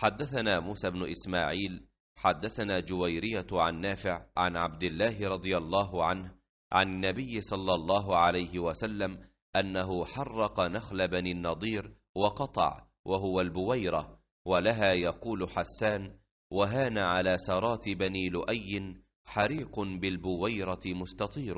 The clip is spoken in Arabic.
حدثنا موسى بن إسماعيل حدثنا جويرية عن نافع عن عبد الله رضي الله عنه عن النبي صلى الله عليه وسلم أنه حرق نخل بني النضير وقطع وهو البويرة ولها يقول حسان وهان على سرات بني لؤي حريق بالبويرة مستطير